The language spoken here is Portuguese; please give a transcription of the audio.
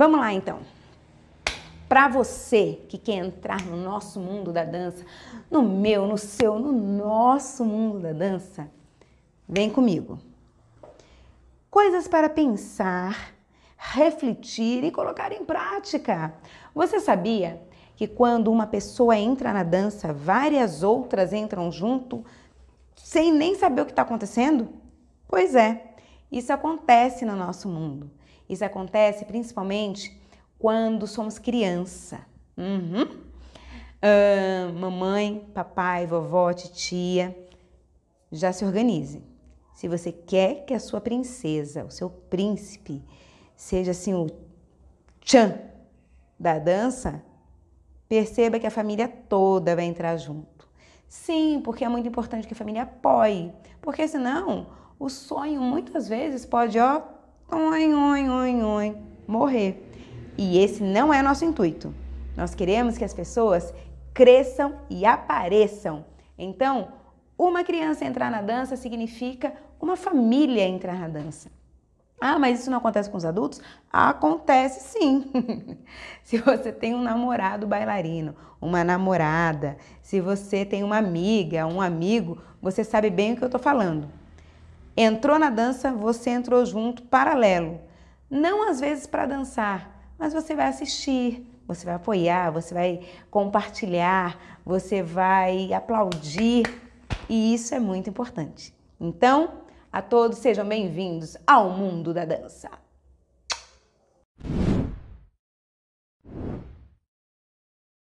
Vamos lá então. Para você que quer entrar no nosso mundo da dança, no meu, no seu, no nosso mundo da dança, vem comigo. Coisas para pensar, refletir e colocar em prática. Você sabia que quando uma pessoa entra na dança, várias outras entram junto sem nem saber o que está acontecendo? Pois é, isso acontece no nosso mundo. Isso acontece principalmente quando somos criança. Uhum. Uh, mamãe, papai, vovó, tia, já se organize. Se você quer que a sua princesa, o seu príncipe, seja assim o tchan da dança, perceba que a família toda vai entrar junto. Sim, porque é muito importante que a família apoie, porque senão o sonho muitas vezes pode ó, oi, oi, oi, oi, morrer. E esse não é nosso intuito. Nós queremos que as pessoas cresçam e apareçam. Então, uma criança entrar na dança significa uma família entrar na dança. Ah, mas isso não acontece com os adultos? Acontece sim. se você tem um namorado bailarino, uma namorada, se você tem uma amiga, um amigo, você sabe bem o que eu estou falando. Entrou na dança, você entrou junto, paralelo. Não às vezes para dançar, mas você vai assistir, você vai apoiar, você vai compartilhar, você vai aplaudir e isso é muito importante. Então, a todos sejam bem-vindos ao mundo da dança.